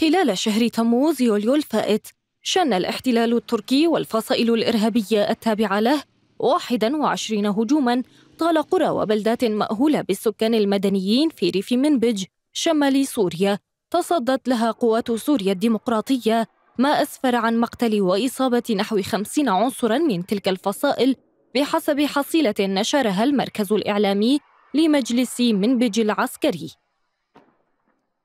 خلال شهر تموز يوليو الفائت شن الاحتلال التركي والفصائل الإرهابية التابعة له 21 هجوما طال قرى وبلدات مأهولة بالسكان المدنيين في ريف منبج شمال سوريا تصدت لها قوات سوريا الديمقراطية ما أسفر عن مقتل وإصابة نحو خمسين عنصرا من تلك الفصائل بحسب حصيلة نشرها المركز الإعلامي لمجلس منبج العسكري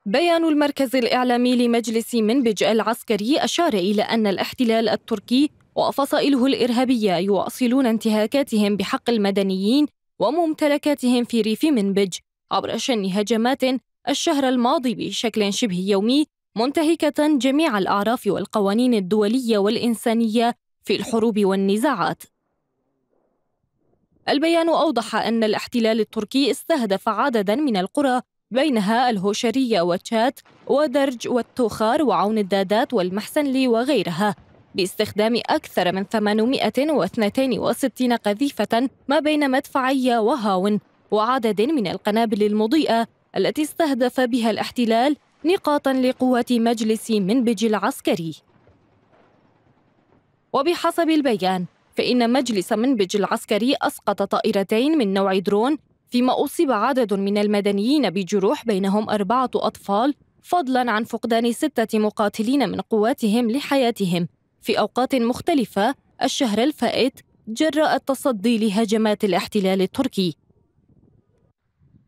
بيان المركز الإعلامي لمجلس منبج العسكري أشار إلى أن الاحتلال التركي وفصائله الإرهابية يواصلون انتهاكاتهم بحق المدنيين وممتلكاتهم في ريف منبج عبر شن هجمات الشهر الماضي بشكل شبه يومي منتهكة جميع الأعراف والقوانين الدولية والإنسانية في الحروب والنزاعات. البيان أوضح أن الاحتلال التركي استهدف عددا من القرى بينها الهوشرية وتشات ودرج والتوخار وعون الدادات والمحسنلي وغيرها باستخدام أكثر من 862 قذيفة ما بين مدفعية وهاون وعدد من القنابل المضيئة التي استهدف بها الاحتلال نقاطا لقوات مجلس منبج العسكري وبحسب البيان فإن مجلس منبج العسكري أسقط طائرتين من نوع درون فيما أصيب عدد من المدنيين بجروح بينهم أربعة أطفال فضلا عن فقدان ستة مقاتلين من قواتهم لحياتهم في أوقات مختلفة الشهر الفائت جراء التصدي لهجمات الاحتلال التركي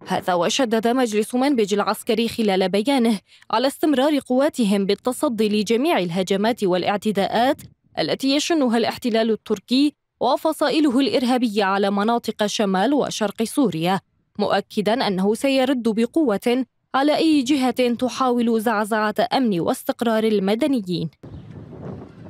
هذا وشدد مجلس منبج العسكري خلال بيانه على استمرار قواتهم بالتصدي لجميع الهجمات والاعتداءات التي يشنها الاحتلال التركي وفصائله الإرهابية على مناطق شمال وشرق سوريا مؤكدا أنه سيرد بقوة على أي جهة تحاول زعزعة أمن واستقرار المدنيين